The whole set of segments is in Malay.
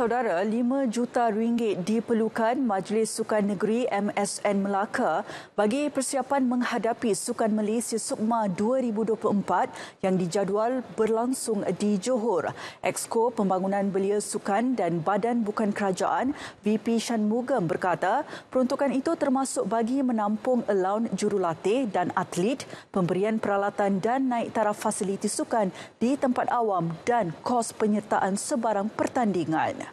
saudara, 5 juta ringgit diperlukan Majlis Sukan Negeri MSN Melaka bagi persiapan menghadapi Sukan Malaysia Sukma 2024 yang dijadual berlangsung di Johor. Exco Pembangunan Belia Sukan dan Badan Bukan Kerajaan VP Shanmugam berkata peruntukan itu termasuk bagi menampung allowance jurulatih dan atlet, pemberian peralatan dan naik taraf fasiliti sukan di tempat awam dan kos penyertaan sebarang pertandingan. Yeah.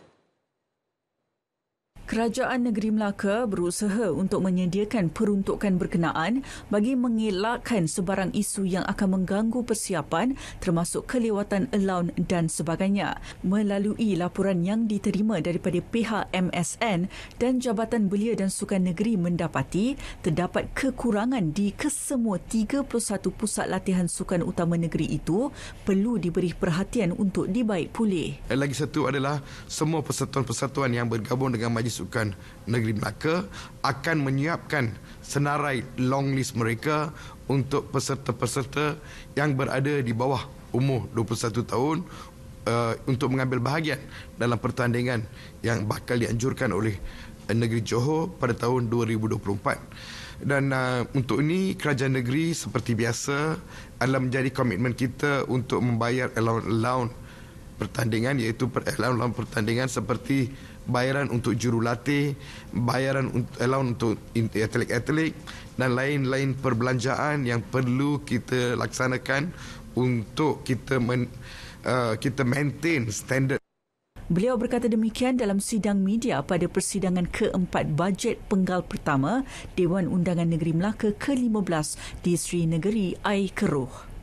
Kerajaan Negeri Melaka berusaha untuk menyediakan peruntukan berkenaan bagi mengelakkan sebarang isu yang akan mengganggu persiapan termasuk kelewatan allowance dan sebagainya melalui laporan yang diterima daripada pihak MSN dan Jabatan Belia dan Sukan Negeri mendapati terdapat kekurangan di kesemua 31 pusat latihan sukan utama negeri itu perlu diberi perhatian untuk dibaik pulih. Lagi satu adalah semua persatuan-persatuan yang bergabung dengan majlis pasukan negeri Melaka akan menyiapkan senarai long list mereka untuk peserta-peserta yang berada di bawah umur 21 tahun uh, untuk mengambil bahagian dalam pertandingan yang bakal dianjurkan oleh negeri Johor pada tahun 2024. Dan uh, untuk ini kerajaan negeri seperti biasa adalah menjadi komitmen kita untuk membayar allowance pertandingan iaitu perelaun dalam pertandingan seperti bayaran untuk jurulatih, bayaran untuk allowance untuk atlet-atlet dan lain-lain perbelanjaan yang perlu kita laksanakan untuk kita men, uh, kita maintain standard Beliau berkata demikian dalam sidang media pada persidangan keempat bajet penggal pertama Dewan Undangan Negeri Melaka ke-15 di Sri Negeri Air Keruh.